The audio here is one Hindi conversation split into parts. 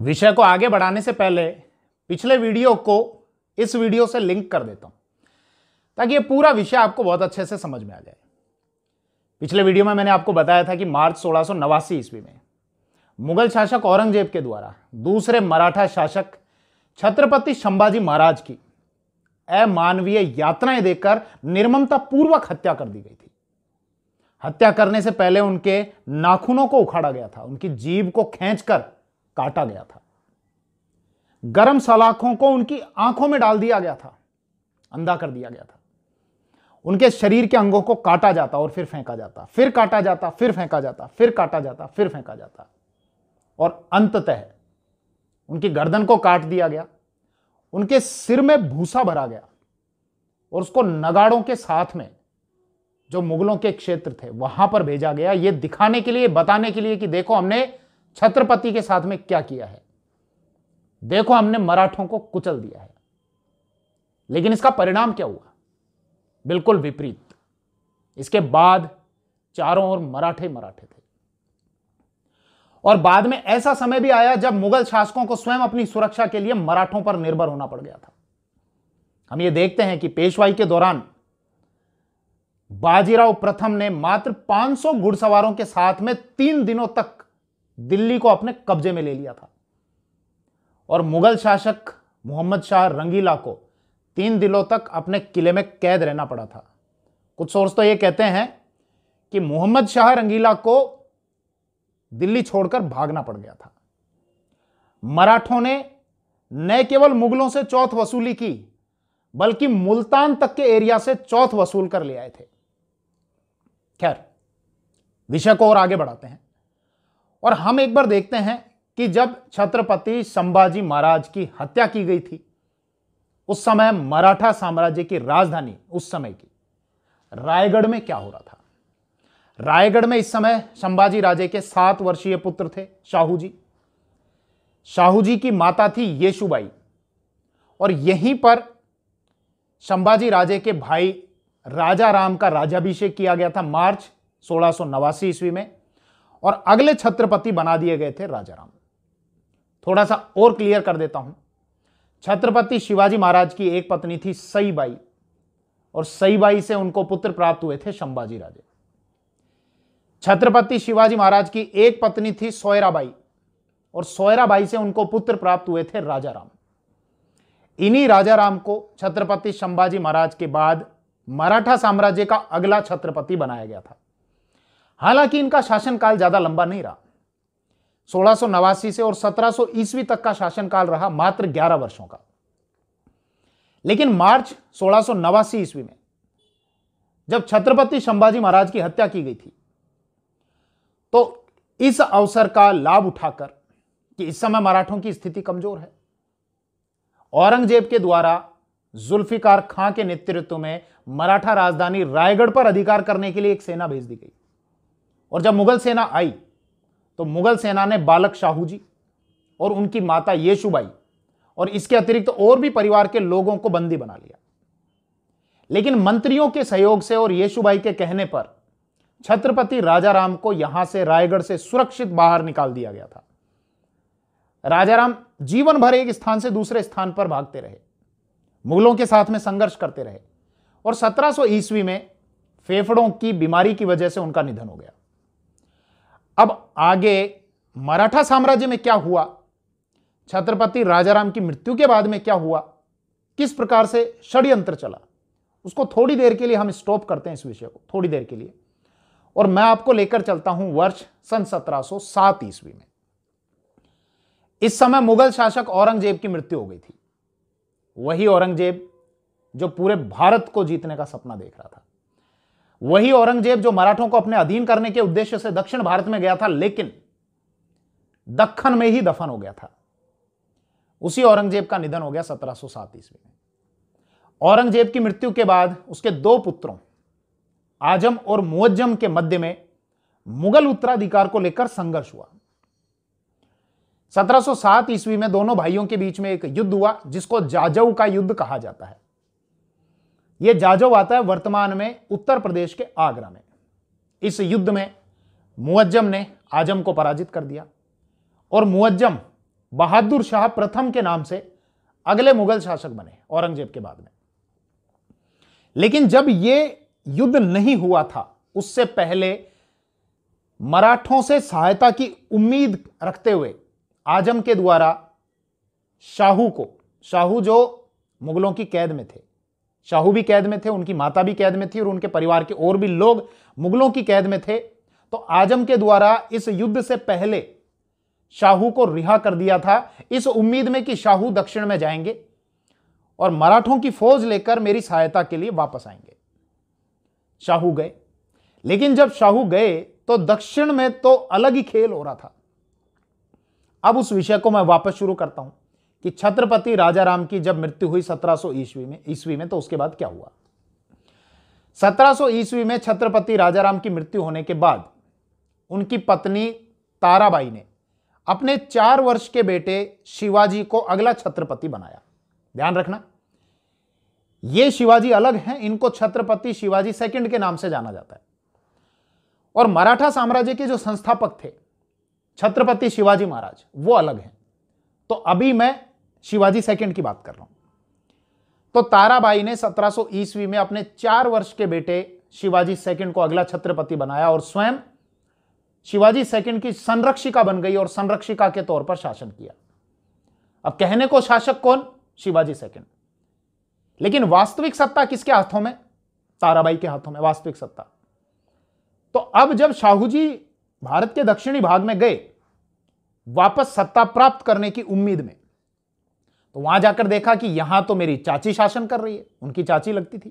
विषय को आगे बढ़ाने से पहले पिछले वीडियो को इस वीडियो से लिंक कर देता हूं ताकि ये पूरा विषय आपको बहुत अच्छे से समझ में आ जाए पिछले वीडियो में मैंने आपको बताया था कि मार्च सोलह ईस्वी में मुगल शासक औरंगजेब के द्वारा दूसरे मराठा शासक छत्रपति संभाजी महाराज की अमानवीय यात्राएं देकर निर्ममता पूर्वक हत्या कर दी गई थी हत्या करने से पहले उनके नाखूनों को उखाड़ा गया था उनकी जीभ को खींचकर काटा गया था गर्म सलाखों को उनकी आंखों में डाल दिया गया था अंधा कर दिया गया था उनके शरीर के अंगों को काटा जाता और फिर फेंका जाता फिर काटा जाता फिर फेंका जाता फिर काटा जाता फिर फेंका जाता और अंततः उनकी गर्दन को काट दिया गया उनके सिर में भूसा भरा गया और उसको नगाड़ों के साथ में जो मुगलों के क्षेत्र थे वहां पर भेजा गया ये दिखाने के लिए बताने के लिए कि देखो हमने छत्रपति के साथ में क्या किया है देखो हमने मराठों को कुचल दिया है लेकिन इसका परिणाम क्या हुआ बिल्कुल विपरीत इसके बाद चारों ओर मराठे मराठे थे और बाद में ऐसा समय भी आया जब मुगल शासकों को स्वयं अपनी सुरक्षा के लिए मराठों पर निर्भर होना पड़ गया था हम ये देखते हैं कि पेशवाई के दौरान बाजीराव प्रथम ने मात्र 500 घुड़सवारों के साथ में तीन दिनों तक दिल्ली को अपने कब्जे में ले लिया था और मुगल शासक मोहम्मद शाह रंगीला को तीन दिनों तक अपने किले में कैद रहना पड़ा था कुछ सोर्स तो ये कहते हैं कि मोहम्मद शाह रंगीला को दिल्ली छोड़कर भागना पड़ गया था मराठों ने न केवल मुगलों से चौथ वसूली की बल्कि मुल्तान तक के एरिया से चौथ वसूल कर ले आए थे खैर विषय को और आगे बढ़ाते हैं और हम एक बार देखते हैं कि जब छत्रपति संभाजी महाराज की हत्या की गई थी उस समय मराठा साम्राज्य की राजधानी उस समय की रायगढ़ में क्या हो रहा था रायगढ़ में इस समय संभाजी राजे के सात वर्षीय पुत्र थे शाहू जी शाहू जी की माता थी येशुबाई और यहीं पर संभाजी राजे के भाई राजा राम का राजाभिषेक किया गया था मार्च सोलह ईस्वी में और अगले छत्रपति बना दिए गए थे राजाराम थोड़ा सा और क्लियर कर देता हूं छत्रपति शिवाजी महाराज की एक पत्नी थी सईबाई और सईबाई से उनको पुत्र प्राप्त हुए थे शंभाजी राजे छत्रपति शिवाजी महाराज की एक पत्नी थी सोयराबाई और सोयराबाई से उनको पुत्र प्राप्त हुए थे राजा राम इन्हीं राजा राम को छत्रपति संभाजी महाराज के बाद मराठा साम्राज्य का अगला छत्रपति बनाया गया था हालांकि इनका शासनकाल ज्यादा लंबा नहीं रहा सोलह से और सत्रह ईस्वी तक का शासनकाल रहा मात्र 11 वर्षों का लेकिन मार्च सोलह ईस्वी में जब छत्रपति संभाजी महाराज की हत्या की गई थी तो इस अवसर का लाभ उठाकर कि इस समय मराठों की स्थिति कमजोर है औरंगजेब के द्वारा जुल्फिकार खां के नेतृत्व में मराठा राजधानी रायगढ़ पर अधिकार करने के लिए एक सेना भेज दी गई और जब मुगल सेना आई तो मुगल सेना ने बालक शाहू जी और उनकी माता येशुबाई और इसके अतिरिक्त तो और भी परिवार के लोगों को बंदी बना लिया लेकिन मंत्रियों के सहयोग से और येशुबाई के कहने पर छत्रपति राजाराम को यहां से रायगढ़ से सुरक्षित बाहर निकाल दिया गया था राजाराम जीवन भर एक स्थान से दूसरे स्थान पर भागते रहे मुगलों के साथ में संघर्ष करते रहे और 1700 ईस्वी में फेफड़ों की बीमारी की वजह से उनका निधन हो गया अब आगे मराठा साम्राज्य में क्या हुआ छत्रपति राजाराम की मृत्यु के बाद में क्या हुआ किस प्रकार से षड्यंत्र चला उसको थोड़ी देर के लिए हम स्टॉप करते हैं इस विषय को थोड़ी देर के लिए और मैं आपको लेकर चलता हूं वर्ष सन 1707 ईस्वी में इस समय मुगल शासक औरंगजेब की मृत्यु हो गई थी वही औरंगजेब जो पूरे भारत को जीतने का सपना देख रहा था वही औरंगजेब जो मराठों को अपने अधीन करने के उद्देश्य से दक्षिण भारत में गया था लेकिन दखन में ही दफन हो गया था उसी औरंगजेब का निधन हो गया सत्रह सौ सात ईस्वी में औरंगजेब की मृत्यु के बाद उसके दो पुत्रों आजम और मुअज्जम के मध्य में मुगल उत्तराधिकार को लेकर संघर्ष हुआ 1707 ईस्वी में दोनों भाइयों के बीच में एक युद्ध हुआ जिसको जाजऊ का युद्ध कहा जाता है यह जाजव आता है वर्तमान में उत्तर प्रदेश के आगरा में इस युद्ध में मुअज्जम ने आजम को पराजित कर दिया और मुअज्जम बहादुर शाह प्रथम के नाम से अगले मुगल शासक बने औरंगजेब के बाद में लेकिन जब ये युद्ध नहीं हुआ था उससे पहले मराठों से सहायता की उम्मीद रखते हुए आजम के द्वारा शाहू को शाहू जो मुगलों की कैद में थे शाहू भी कैद में थे उनकी माता भी कैद में थी और उनके परिवार के और भी लोग मुगलों की कैद में थे तो आजम के द्वारा इस युद्ध से पहले शाहू को रिहा कर दिया था इस उम्मीद में कि शाहू दक्षिण में जाएंगे और मराठों की फौज लेकर मेरी सहायता के लिए वापस आएंगे शाहू गए लेकिन जब शाहू गए तो दक्षिण में तो अलग ही खेल हो रहा था अब उस विषय को मैं वापस शुरू करता हूं कि छत्रपति राजाराम की जब मृत्यु हुई 1700 ईस्वी में ईस्वी में तो उसके बाद क्या हुआ 1700 ईस्वी में छत्रपति राजाराम की मृत्यु होने के बाद उनकी पत्नी ताराबाई ने अपने चार वर्ष के बेटे शिवाजी को अगला छत्रपति बनाया ध्यान रखना ये शिवाजी अलग हैं इनको छत्रपति शिवाजी सेकंड के नाम से जाना जाता है और मराठा साम्राज्य के जो संस्थापक थे छत्रपति शिवाजी महाराज वो अलग हैं तो अभी मैं शिवाजी सेकंड की बात कर रहा हूं तो ताराबाई ने सत्रह ईस्वी में अपने चार वर्ष के बेटे शिवाजी सेकंड को अगला छत्रपति बनाया और स्वयं शिवाजी सेकंड की संरक्षिका बन गई और संरक्षिका के तौर पर शासन किया अब कहने को शासक कौन शिवाजी सेकंड लेकिन वास्तविक सत्ता किसके हाथों में ताराबाई के हाथों में वास्तविक सत्ता तो अब जब शाहू जी भारत के दक्षिणी भाग में गए वापस सत्ता प्राप्त करने की उम्मीद में तो वहां जाकर देखा कि यहां तो मेरी चाची शासन कर रही है उनकी चाची लगती थी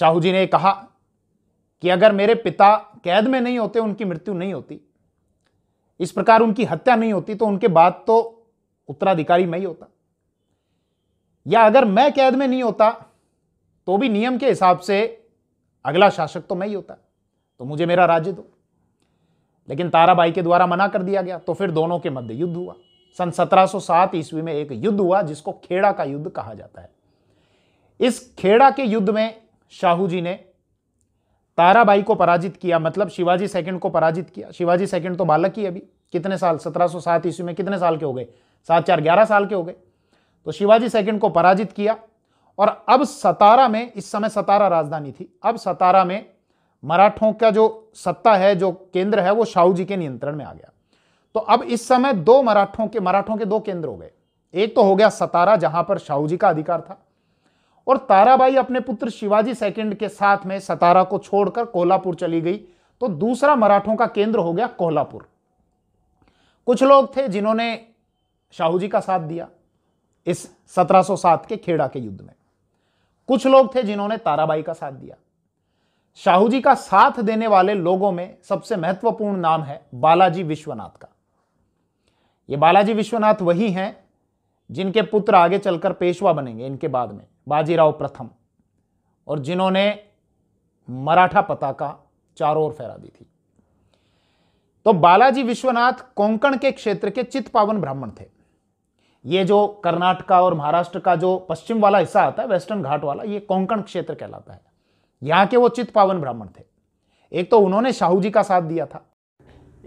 शाहू जी ने कहा कि अगर मेरे पिता कैद में नहीं होते उनकी मृत्यु नहीं होती इस प्रकार उनकी हत्या नहीं होती तो उनके बाद तो उत्तराधिकारी मैं ही होता या अगर मैं कैद में नहीं होता तो भी नियम के हिसाब से अगला शासक तो मैं ही होता तो मुझे मेरा राज्य दो लेकिन ताराबाई के द्वारा मना कर दिया गया तो फिर दोनों के मध्य युद्ध हुआ सन 1707 ईस्वी में एक युद्ध हुआ जिसको खेड़ा का युद्ध कहा जाता है इस खेड़ा के युद्ध में शाहू जी ने ताराबाई को पराजित किया मतलब शिवाजी सेकंड को पराजित किया शिवाजी सेकंड तो बालक ही अभी कितने साल 1707 ईस्वी में कितने साल के हो गए सात चार ग्यारह साल के हो गए तो शिवाजी सेकंड को पराजित किया और अब सतारा में इस समय सतारा राजधानी थी अब सतारा में मराठों का जो सत्ता है जो केंद्र है वो शाहू जी के नियंत्रण में आ गया तो अब इस समय दो मराठों के मराठों के दो केंद्र हो गए एक तो हो गया सतारा जहां पर शाहू जी का अधिकार था और ताराबाई अपने पुत्र शिवाजी सेकंड के साथ में सतारा को छोड़कर कोल्हापुर चली गई तो दूसरा मराठों का केंद्र हो गया कोल्हापुर कुछ लोग थे जिन्होंने शाहू जी का साथ दिया इस 1707 के खेड़ा के युद्ध में कुछ लोग थे जिन्होंने ताराबाई का साथ दिया शाहू जी का साथ देने वाले लोगों में सबसे महत्वपूर्ण नाम है बालाजी विश्वनाथ का ये बालाजी विश्वनाथ वही हैं जिनके पुत्र आगे चलकर पेशवा बनेंगे इनके बाद में बाजीराव प्रथम और जिन्होंने मराठा पताका चारों ओर फहरा दी थी तो बालाजी विश्वनाथ कोंकण के क्षेत्र के चित पावन ब्राह्मण थे ये जो कर्नाटका और महाराष्ट्र का जो पश्चिम वाला हिस्सा आता है वेस्टर्न घाट वाला ये कोंकण क्षेत्र कहलाता है यहां के वो चित पावन ब्राह्मण थे एक तो उन्होंने शाहू जी का साथ दिया था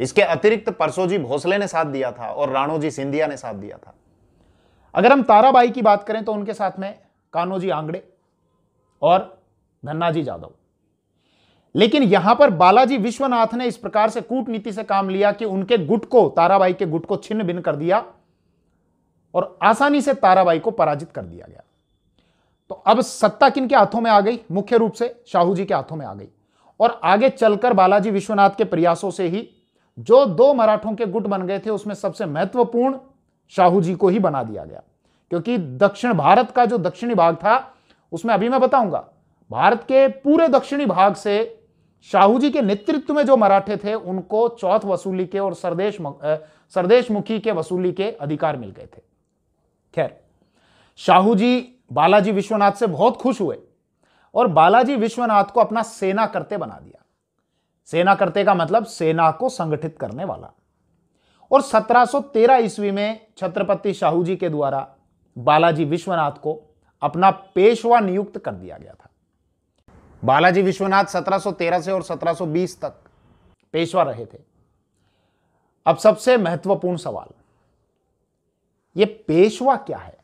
इसके अतिरिक्त परसोजी भोसले ने साथ दिया था और राणोजी सिंधिया ने साथ दिया था अगर हम ताराबाई की बात करें तो उनके साथ में कानोजी आंगड़े और धन्नाजी जाधव लेकिन यहां पर बालाजी विश्वनाथ ने इस प्रकार से कूटनीति से काम लिया कि उनके गुट को ताराबाई के गुट को छिन्न भिन्न कर दिया और आसानी से ताराबाई को पराजित कर दिया गया तो अब सत्ता किन के हाथों में आ गई मुख्य रूप से शाहू जी के हाथों में आ गई और आगे चलकर बालाजी विश्वनाथ के प्रयासों से ही जो दो मराठों के गुट बन गए थे उसमें सबसे महत्वपूर्ण शाहू जी को ही बना दिया गया क्योंकि दक्षिण भारत का जो दक्षिणी भाग था उसमें अभी मैं बताऊंगा भारत के पूरे दक्षिणी भाग से शाहू जी के नेतृत्व में जो मराठे थे उनको चौथ वसूली के और सरदेश सरदेश मुखी के वसूली के अधिकार मिल गए थे खैर शाहू जी बालाजी विश्वनाथ से बहुत खुश हुए और बालाजी विश्वनाथ को अपना सेना करते बना दिया सेना करते का मतलब सेना को संगठित करने वाला और 1713 ईस्वी में छत्रपति शाहू जी के द्वारा बालाजी विश्वनाथ को अपना पेशवा नियुक्त कर दिया गया था बालाजी विश्वनाथ 1713 से और 1720 तक पेशवा रहे थे अब सबसे महत्वपूर्ण सवाल ये पेशवा क्या है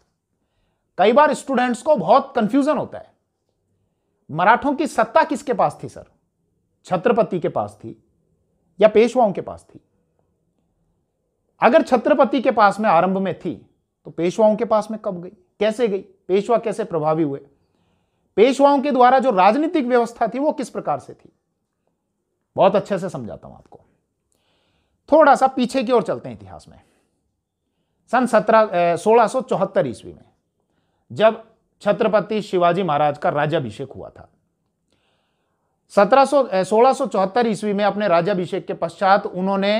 कई बार स्टूडेंट्स को बहुत कंफ्यूजन होता है मराठों की सत्ता किसके पास थी सर छत्रपति के पास थी या पेशवाओं के पास थी अगर छत्रपति के पास में आरंभ में थी तो पेशवाओं के पास में कब गई कैसे गई पेशवा कैसे प्रभावी हुए पेशवाओं के द्वारा जो राजनीतिक व्यवस्था थी वो किस प्रकार से थी बहुत अच्छे से समझाता हूं आपको थोड़ा सा पीछे की ओर चलते हैं इतिहास में सन सत्रह सोलह सौ ईस्वी में जब छत्रपति शिवाजी महाराज का राज्याभिषेक हुआ था सत्रह सौ सोलह ईस्वी में अपने राज्याभिषेक के पश्चात उन्होंने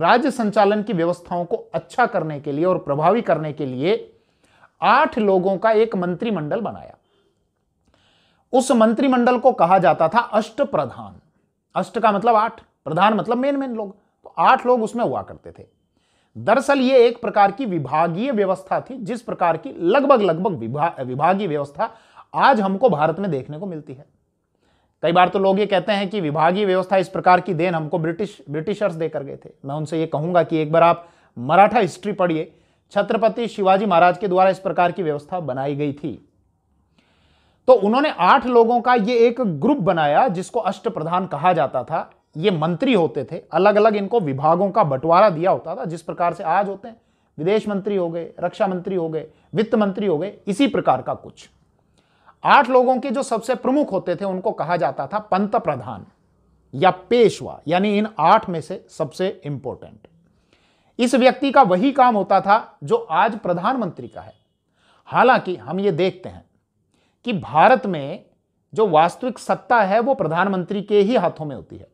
राज्य संचालन की व्यवस्थाओं को अच्छा करने के लिए और प्रभावी करने के लिए आठ लोगों का एक मंत्रिमंडल बनाया उस मंत्रिमंडल को कहा जाता था अष्ट प्रधान अष्ट का मतलब आठ प्रधान मतलब मेन मेन लोग तो आठ लोग उसमें हुआ करते थे दरअसल ये एक प्रकार की विभागीय व्यवस्था थी जिस प्रकार की लगभग लगभग विभा, विभागीय व्यवस्था आज हमको भारत में देखने को मिलती है कई बार तो लोग ये कहते हैं कि विभागीय व्यवस्था इस प्रकार की देन हमको ब्रिटिश ब्रिटिशर्स देकर गए थे मैं उनसे ये कहूंगा कि एक बार आप मराठा हिस्ट्री पढ़िए छत्रपति शिवाजी महाराज के द्वारा इस प्रकार की व्यवस्था बनाई गई थी तो उन्होंने आठ लोगों का ये एक ग्रुप बनाया जिसको अष्ट प्रधान कहा जाता था ये मंत्री होते थे अलग अलग इनको विभागों का बंटवारा दिया होता था जिस प्रकार से आज होते हैं विदेश मंत्री हो गए रक्षा मंत्री हो गए वित्त मंत्री हो गए इसी प्रकार का कुछ आठ लोगों के जो सबसे प्रमुख होते थे उनको कहा जाता था पंत प्रधान या पेशवा यानी इन आठ में से सबसे इंपॉर्टेंट इस व्यक्ति का वही काम होता था जो आज प्रधानमंत्री का है हालांकि हम ये देखते हैं कि भारत में जो वास्तविक सत्ता है वो प्रधानमंत्री के ही हाथों में होती है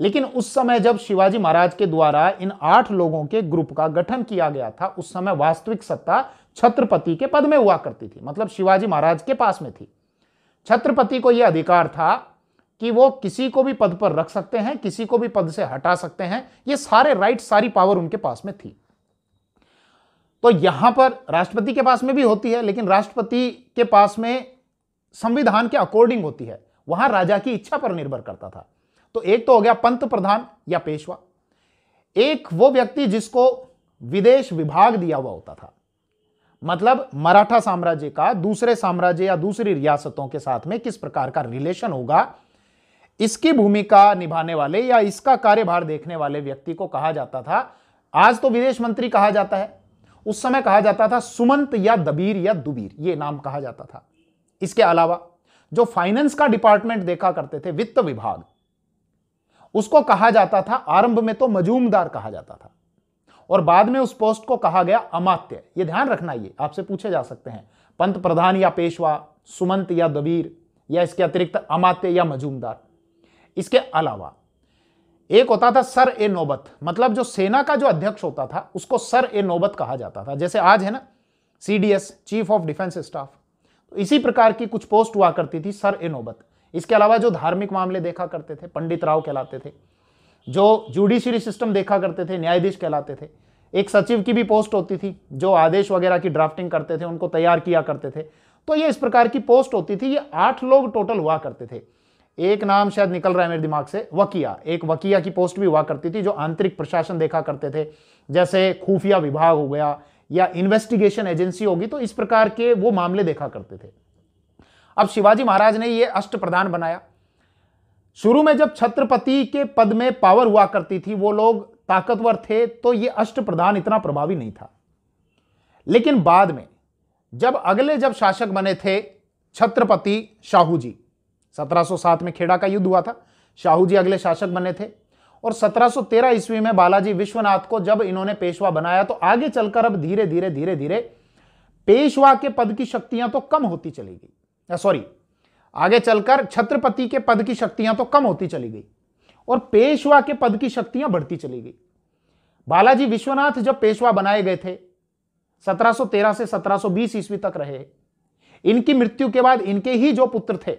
लेकिन उस समय जब शिवाजी महाराज के द्वारा इन आठ लोगों के ग्रुप का गठन किया गया था उस समय वास्तविक सत्ता छत्रपति के पद में हुआ करती थी मतलब शिवाजी महाराज के पास में थी छत्रपति को यह अधिकार था कि वो किसी को भी पद पर रख सकते हैं किसी को भी पद से हटा सकते हैं ये सारे राइट सारी पावर उनके पास में थी तो यहां पर राष्ट्रपति के पास में भी होती है लेकिन राष्ट्रपति के पास में संविधान के अकॉर्डिंग होती है वहां राजा की इच्छा पर निर्भर करता था तो एक तो हो गया पंत प्रधान या पेशवा एक वो व्यक्ति जिसको विदेश विभाग दिया हुआ होता था मतलब मराठा साम्राज्य का दूसरे साम्राज्य या दूसरी रियासतों के साथ में किस प्रकार का रिलेशन होगा इसकी भूमिका निभाने वाले या इसका कार्यभार देखने वाले व्यक्ति को कहा जाता था आज तो विदेश मंत्री कहा जाता है उस समय कहा जाता था सुमंत या दबीर या दुबीर ये नाम कहा जाता था इसके अलावा जो फाइनेंस का डिपार्टमेंट देखा करते थे वित्त विभाग उसको कहा जाता था आरंभ में तो मजूमदार कहा जाता था और बाद में उस पोस्ट को कहा गया अमात्य ये ध्यान रखना ये आपसे पूछे जा सकते हैं पंत प्रधान या पेशवा सुमंत या दबीर या इसके अतिरिक्त अमात्य या मजूमदार इसके अलावा एक होता था सर ए नौबत मतलब जो सेना का जो अध्यक्ष होता था उसको सर ए नौबत कहा जाता था जैसे आज है ना CDS chief of defence staff तो इसी प्रकार की कुछ पोस्ट हुआ करती थी सर ए नौबत इसके अलावा जो धार्मिक मामले देखा करते थे पंडित राव कहलाते थे जो जुडिशरी सिस्टम देखा करते थे न्यायाधीश कहलाते थे एक सचिव की भी पोस्ट होती थी जो आदेश वगैरह की ड्राफ्टिंग करते थे उनको तैयार किया करते थे तो ये इस प्रकार की पोस्ट होती थी ये आठ लोग टोटल हुआ करते थे एक नाम शायद निकल रहा है मेरे दिमाग से वकिया एक वकिया की पोस्ट भी हुआ करती थी जो आंतरिक प्रशासन देखा करते थे जैसे खुफिया विभाग हो गया या इन्वेस्टिगेशन एजेंसी होगी तो इस प्रकार के वो मामले देखा करते थे अब शिवाजी महाराज ने ये अष्ट प्रधान बनाया शुरू में जब छत्रपति के पद में पावर हुआ करती थी वो लोग ताकतवर थे तो ये अष्ट प्रधान इतना प्रभावी नहीं था लेकिन बाद में जब अगले जब शासक बने थे छत्रपति शाहू जी 1707 में खेड़ा का युद्ध हुआ था शाहू जी अगले शासक बने थे और 1713 ईस्वी में बालाजी विश्वनाथ को जब इन्होंने पेशवा बनाया तो आगे चलकर अब धीरे धीरे धीरे धीरे पेशवा के पद की शक्तियां तो कम होती चली गई सॉरी आगे चलकर छत्रपति के पद की शक्तियां तो कम होती चली गई और पेशवा के पद की शक्तियां बढ़ती चली गई बालाजी विश्वनाथ जब पेशवा बनाए गए थे 1713 से 1720 ईस्वी तक रहे इनकी मृत्यु के बाद इनके ही जो पुत्र थे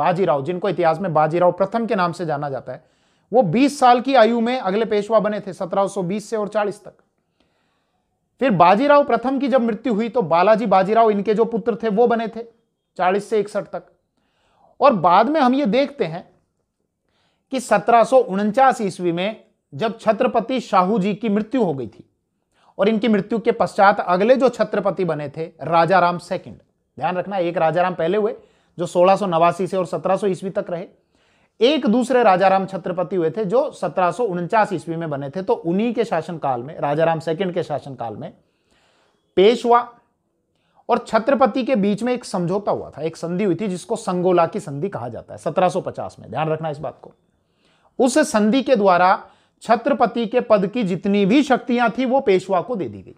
बाजीराव जिनको इतिहास में बाजीराव प्रथम के नाम से जाना जाता है वो 20 साल की आयु में अगले पेशवा बने थे 1720 से और 40 तक फिर बाजीराव प्रथम की जब मृत्यु हुई तो बालाजी बाजीराव इनके जो पुत्र थे वो बने थे 40 से इकसठ तक और बाद में हम ये देखते हैं कि सत्रह ईस्वी में जब छत्रपति शाहू जी की मृत्यु हो गई थी और इनकी मृत्यु के पश्चात अगले जो छत्रपति बने थे राजा राम सेकंड ध्यान रखना एक राजा राम पहले हुए जो सोलह से और सत्रह ईस्वी तक रहे एक दूसरे राजाराम छत्रपति हुए थे जो सत्रह ईस्वी में बने थे तो उन्हीं के शासनकाल में राजाराम सेकंड के शासनकाल में पेशवा और छत्रपति के बीच में एक समझौता हुआ था एक संधि हुई थी जिसको संगोला की संधि कहा जाता है 1750 में ध्यान रखना इस बात को उस संधि के द्वारा छत्रपति के पद की जितनी भी शक्तियां थी वो पेशवा को दे दी गई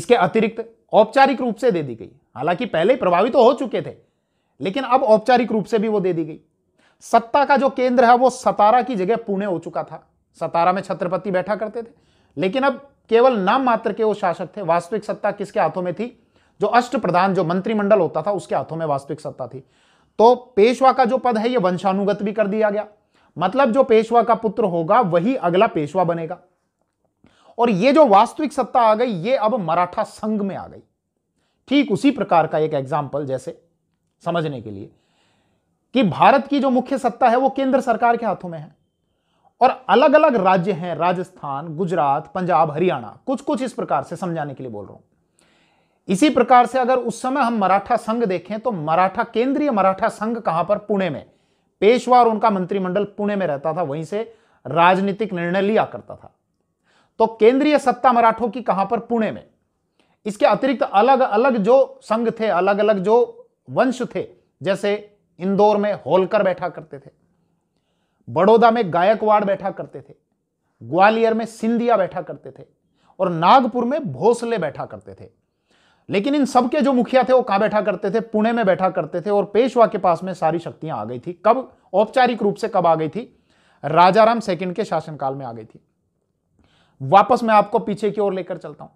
इसके अतिरिक्त औपचारिक रूप से दे दी गई हालांकि पहले ही प्रभावित तो हो चुके थे लेकिन अब औपचारिक रूप से भी वो दे दी गई सत्ता का जो केंद्र है वो सतारा की जगह पुणे हो चुका था सतारा में छत्रपति बैठा करते थे लेकिन अब केवल नाम मात्र के वो शासक थे वास्तविक सत्ता किसके हाथों में थी जो अष्ट प्रधान जो मंत्रिमंडल होता था उसके हाथों में वास्तविक सत्ता थी तो पेशवा का जो पद है ये वंशानुगत भी कर दिया गया मतलब जो पेशवा का पुत्र होगा वही अगला पेशवा बनेगा और ये जो वास्तविक सत्ता आ गई ये अब मराठा संघ में आ गई ठीक उसी प्रकार का एक एग्जाम्पल जैसे समझने के लिए कि भारत की जो मुख्य सत्ता है वो केंद्र सरकार के हाथों में है और अलग अलग राज्य हैं राजस्थान गुजरात पंजाब हरियाणा कुछ कुछ इस प्रकार से समझाने के लिए बोल रहा हूं इसी प्रकार से अगर उस समय हम मराठा संघ देखें तो मराठा केंद्रीय मराठा संघ कहां पर पुणे में पेशवा और उनका मंत्रिमंडल पुणे में रहता था वहीं से राजनीतिक निर्णय लिया करता था तो केंद्रीय सत्ता मराठों की कहां पर पुणे में इसके अतिरिक्त अलग अलग जो संघ थे अलग अलग जो वंश थे जैसे इंदौर में होलकर बैठा करते थे बड़ौदा में गायकवाड़ बैठा करते थे ग्वालियर में सिंधिया बैठा करते थे और नागपुर में भोसले बैठा करते थे लेकिन इन सबके जो मुखिया थे वो कहां बैठा करते थे पुणे में बैठा करते थे और पेशवा के पास में सारी शक्तियां आ गई थी कब औपचारिक रूप से कब आ गई थी राजाराम सेकंड के शासनकाल में आ गई थी वापस मैं आपको पीछे की ओर लेकर चलता हूं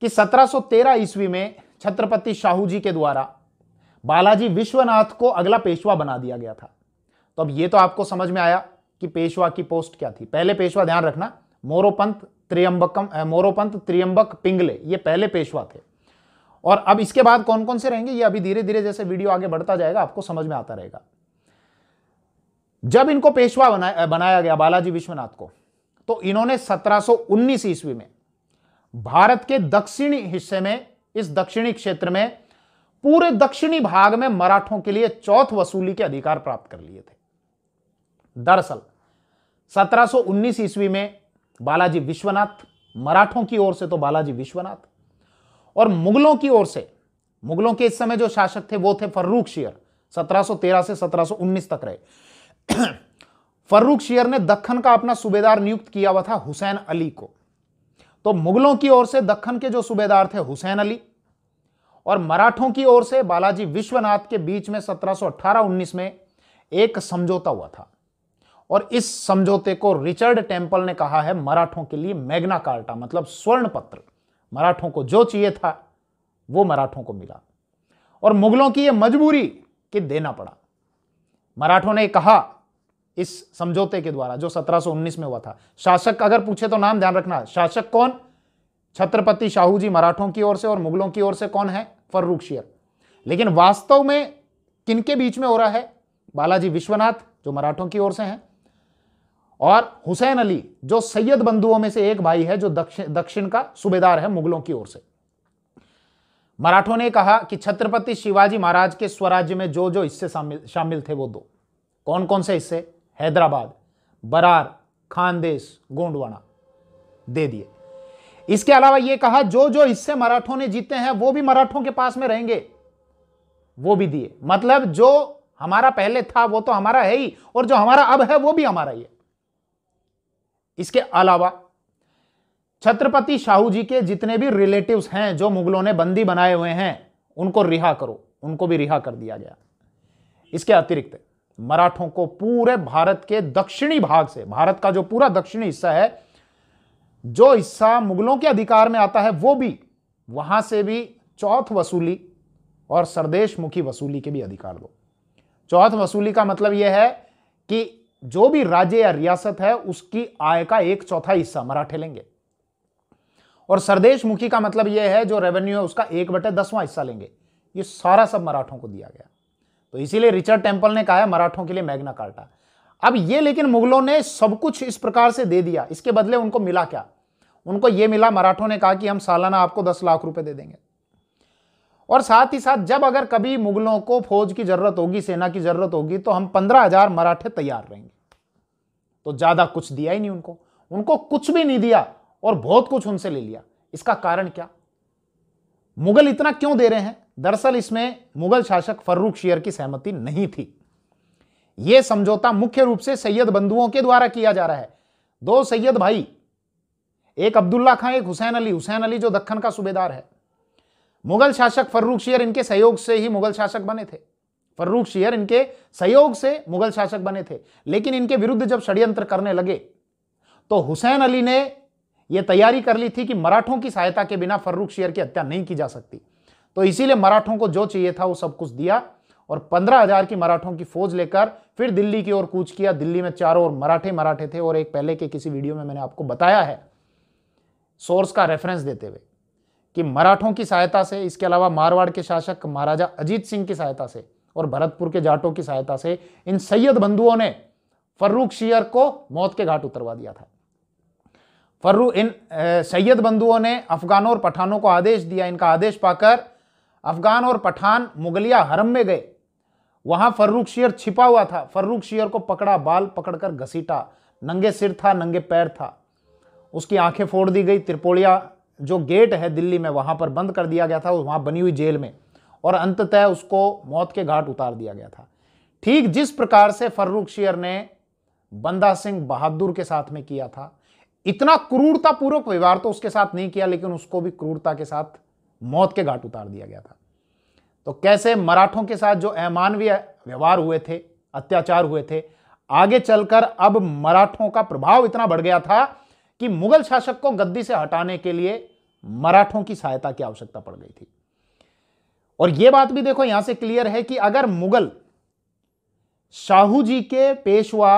कि 1713 ईस्वी में छत्रपति शाहू जी के द्वारा बालाजी विश्वनाथ को अगला पेशवा बना दिया गया था तो अब ये तो आपको समझ में आया कि पेशवा की पोस्ट क्या थी पहले पेशवा ध्यान रखना मोरोपंत त्रियंबकम मोरोपंत त्रियंबक पिंगले ये पहले पेशवा थे और अब इसके बाद कौन कौन से रहेंगे ये अभी धीरे धीरे जैसे वीडियो आगे बढ़ता जाएगा आपको समझ में आता रहेगा जब इनको पेशवा बना, बनाया गया बालाजी विश्वनाथ को तो इन्होंने 1719 ईस्वी में भारत के दक्षिणी हिस्से में इस दक्षिणी क्षेत्र में पूरे दक्षिणी भाग में मराठों के लिए चौथ वसूली के अधिकार प्राप्त कर लिए थे दरअसल 1719 ईस्वी में बालाजी विश्वनाथ मराठों की ओर से तो बालाजी विश्वनाथ और मुगलों की ओर से मुगलों के इस समय जो शासक थे वो थे फर्रूख शियर 1713 से 1719 तक रहे फर्रूख शियर ने दखन का अपना सूबेदार नियुक्त किया हुआ था हुसैन अली को तो मुगलों की ओर से दखन के जो सूबेदार थे हुसैन अली और मराठों की ओर से बालाजी विश्वनाथ के बीच में 1718-19 में एक समझौता हुआ था और इस समझौते को रिचर्ड टेम्पल ने कहा है मराठों के लिए मैग्ना कार्टा मतलब स्वर्ण पत्र मराठों को जो चाहिए था वो मराठों को मिला और मुगलों की यह मजबूरी कि देना पड़ा मराठों ने कहा इस समझौते के द्वारा जो 1719 में हुआ था शासक अगर पूछे तो नाम ध्यान रखना शासक कौन छत्रपति शाहू जी मराठों की ओर से और मुगलों की ओर से कौन है फर्रुख शेयर लेकिन वास्तव में किनके बीच में हो रहा है बालाजी विश्वनाथ जो मराठों की ओर से हैं और हुसैन अली जो सैयद बंधुओं में से एक भाई है जो दक्षिण दक्षिण का सूबेदार है मुगलों की ओर से मराठों ने कहा कि छत्रपति शिवाजी महाराज के स्वराज्य में जो जो हिस्से शामिल शामिल थे वो दो कौन कौन से हिस्से हैदराबाद बरार खानदेश गोंडवाना दे दिए इसके अलावा ये कहा जो जो हिस्से मराठों ने जीते हैं वो भी मराठों के पास में रहेंगे वो भी दिए मतलब जो हमारा पहले था वो तो हमारा है ही और जो हमारा अब है वो भी हमारा ही है इसके अलावा छत्रपति शाहू जी के जितने भी रिलेटिव्स हैं जो मुगलों ने बंदी बनाए हुए हैं उनको रिहा करो उनको भी रिहा कर दिया गया इसके अतिरिक्त मराठों को पूरे भारत के दक्षिणी भाग से भारत का जो पूरा दक्षिणी हिस्सा है जो हिस्सा मुगलों के अधिकार में आता है वो भी वहां से भी चौथ वसूली और सरदेश मुखी वसूली के भी अधिकार दो चौथ वसूली का मतलब यह है कि जो भी राज्य या रियासत है उसकी आय का एक चौथा हिस्सा मराठे लेंगे और सरदेश मुखी का मतलब यह है जो रेवेन्यू है उसका एक बटे दसवां हिस्सा लेंगे ये सारा सब मराठों को दिया गया तो इसीलिए रिचर्ड टेम्पल ने कहा है मराठों के लिए मैग्ना कार्टा अब ये लेकिन मुगलों ने सब कुछ इस प्रकार से दे दिया इसके बदले उनको मिला क्या उनको ये मिला मराठों ने कहा कि हम सालाना आपको दस लाख रुपए दे देंगे और साथ ही साथ जब अगर कभी मुगलों को फौज की जरूरत होगी सेना की जरूरत होगी तो हम पंद्रह हजार मराठे तैयार रहेंगे तो ज्यादा कुछ दिया ही नहीं उनको उनको कुछ भी नहीं दिया और बहुत कुछ उनसे ले लिया इसका कारण क्या मुगल इतना क्यों दे रहे हैं दरअसल इसमें मुगल शासक फर्रुख शेयर की सहमति नहीं थी यह समझौता मुख्य रूप से सैयद बंधुओं के द्वारा किया जा रहा है दो सैयद भाई एक अब्दुल्ला खां एक हुसैन अली हुसैन अली जो दखन का सूबेदार है मुगल शासक फर्रुख शेयर इनके सहयोग से ही मुगल शासक बने थे फर्रुख शेयर इनके सहयोग से मुगल शासक बने थे लेकिन इनके विरुद्ध जब षड्यंत्र करने लगे तो हुसैन अली ने यह तैयारी कर ली थी कि मराठों की सहायता के बिना फर्रुख शेयर की हत्या नहीं की जा सकती तो इसीलिए मराठों को जो चाहिए था वो सब कुछ दिया और पंद्रह हजार की मराठों की फौज लेकर फिर दिल्ली की ओर कूच किया दिल्ली में चारों ओर मराठे मराठे थे और एक पहले के किसी वीडियो में मैंने आपको बताया है सोर्स का रेफरेंस देते हुए कि मराठों की सहायता से इसके अलावा मारवाड़ के शासक महाराजा अजीत सिंह की सहायता से और भरतपुर के जाटों की सहायता से इन सैयद बंधुओं ने फर्रुख शियर को मौत के घाट उतरवा दिया था फर्रू इन सैयद बंधुओं ने अफगानों और पठानों को आदेश दिया इनका आदेश पाकर अफगान और पठान मुगलिया हरम में गए वहां फर्रुख शियर छिपा हुआ था फर्रुख शियर को पकड़ा बाल पकड़कर घसीटा नंगे सिर था नंगे पैर था उसकी आंखें फोड़ दी गई त्रिपोलिया जो गेट है दिल्ली में वहाँ पर बंद कर दिया गया था वहाँ बनी हुई जेल में और अंततः उसको मौत के घाट उतार दिया गया था ठीक जिस प्रकार से फर्रुख शेयर ने बंदा सिंह बहादुर के साथ में किया था इतना क्रूरतापूर्वक व्यवहार तो उसके साथ नहीं किया लेकिन उसको भी क्रूरता के साथ मौत के घाट उतार दिया गया था तो कैसे मराठों के साथ जो अमानवीय व्यवहार हुए थे अत्याचार हुए थे आगे चलकर अब मराठों का प्रभाव इतना बढ़ गया था कि मुगल शासक को गद्दी से हटाने के लिए मराठों की सहायता की आवश्यकता पड़ गई थी और यह बात भी देखो यहां से क्लियर है कि अगर मुगल शाहू जी के पेशवा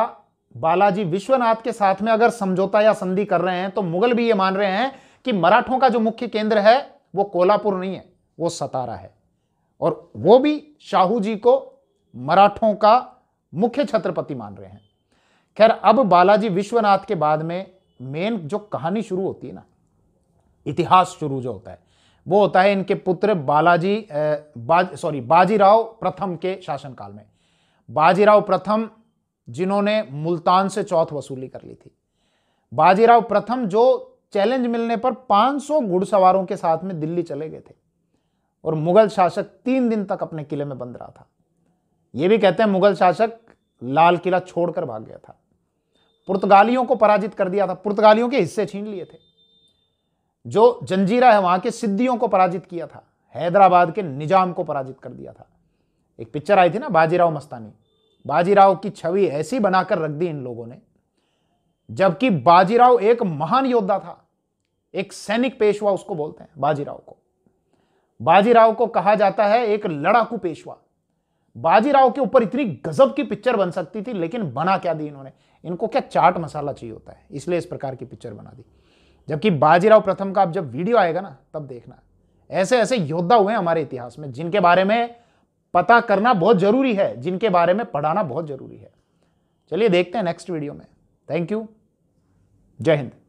बालाजी विश्वनाथ के साथ में अगर समझौता या संधि कर रहे हैं तो मुगल भी यह मान रहे हैं कि मराठों का जो मुख्य केंद्र है वो कोल्हापुर नहीं है वो सतारा है और वो भी शाहू जी को मराठों का मुख्य छत्रपति मान रहे हैं खैर अब बालाजी विश्वनाथ के बाद में मेन जो कहानी शुरू होती है ना इतिहास शुरू जो होता है वो होता है इनके पुत्र बालाजी बाज सॉरी बाजीराव प्रथम के शासनकाल में बाजीराव प्रथम जिन्होंने मुल्तान से चौथ वसूली कर ली थी बाजीराव प्रथम जो चैलेंज मिलने पर 500 घुड़सवारों के साथ में दिल्ली चले गए थे और मुगल शासक तीन दिन तक अपने किले में बंद रहा था यह भी कहते हैं मुगल शासक लाल किला छोड़कर भाग गया था पुर्तगालियों को पराजित कर दिया था पुर्तगालियों के हिस्से छीन लिए थे जो जंजीरा है वहां के सिद्धियों को पराजित किया था हैदराबाद के निजाम को पराजित कर दिया था एक पिक्चर आई थी ना बाजीराव मस्तानी बाजीराव की छवि ऐसी बनाकर रख दी इन लोगों ने जबकि बाजीराव एक महान योद्धा था एक सैनिक पेशवा उसको बोलते हैं बाजीराव को बाजीराव को कहा जाता है एक लड़ाकू पेशवा बाजीराव के ऊपर इतनी गजब की पिक्चर बन सकती थी लेकिन बना क्या दी इन्होंने इनको क्या चाट मसाला चाहिए होता है इसलिए इस प्रकार की पिक्चर बना दी जबकि बाजीराव प्रथम का अब जब वीडियो आएगा ना तब देखना ऐसे ऐसे योद्धा हुए हमारे इतिहास में जिनके बारे में पता करना बहुत जरूरी है जिनके बारे में पढ़ाना बहुत जरूरी है चलिए देखते हैं नेक्स्ट वीडियो में थैंक यू जय हिंद